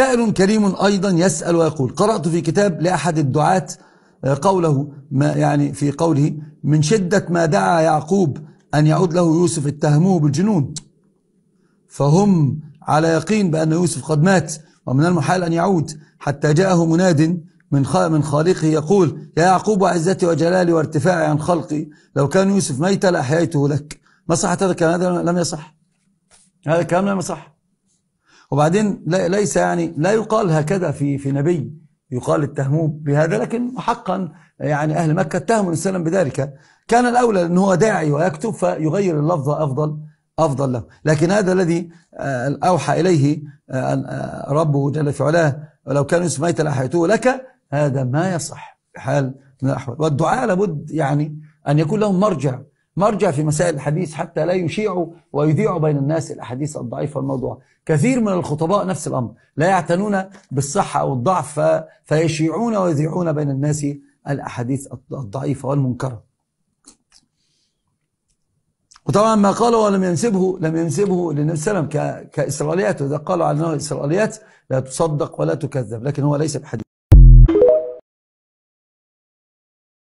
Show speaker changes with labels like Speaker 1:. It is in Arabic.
Speaker 1: سائل كريم أيضا يسأل ويقول قرأت في كتاب لأحد الدعاة آه، قوله ما يعني في قوله من شدة ما دعا يعقوب أن يعود له يوسف اتهموه بالجنون فهم على يقين بأن يوسف قد مات ومن المحال أن يعود حتى جاءه مناد من من خالقه يقول يا يعقوب عزتي وجلالي وارتفاعي عن خلقي لو كان يوسف ميتا لأحييته لك ما صح هذا الكلام هذا لم يصح هذا الكلام لم يصح وبعدين ليس يعني لا يقال هكذا في في نبي يقال التهموم بهذا لكن حقا يعني أهل مكة اتهموا النبي صلى الله عليه بذلك كان الأولى أن هو داعي ويكتب فيغير اللفظ أفضل أفضل له لكن هذا الذي آه، أوحى إليه آه، آه، ربه جل في علاه ولو كان يوسف لأحيته لك هذا ما يصح حال من الأحوال والدعاء لابد يعني أن يكون لهم مرجع مرجع في مسائل الحديث حتى لا يشيعوا ويذيعوا بين الناس الأحاديث الضعيفة الموضوع كثير من الخطباء نفس الأمر لا يعتنون بالصحة أو الضعف فيشيعون ويذيعون بين الناس الأحاديث الضعيفة والمنكرة وطبعا ما قاله ولم ينسبه لم ينسبه للنبي صلى الله عليه وسلم كإسرائيليات وإذا قالوا عنه إسرائيليات لا تصدق ولا تكذب لكن هو ليس بحديث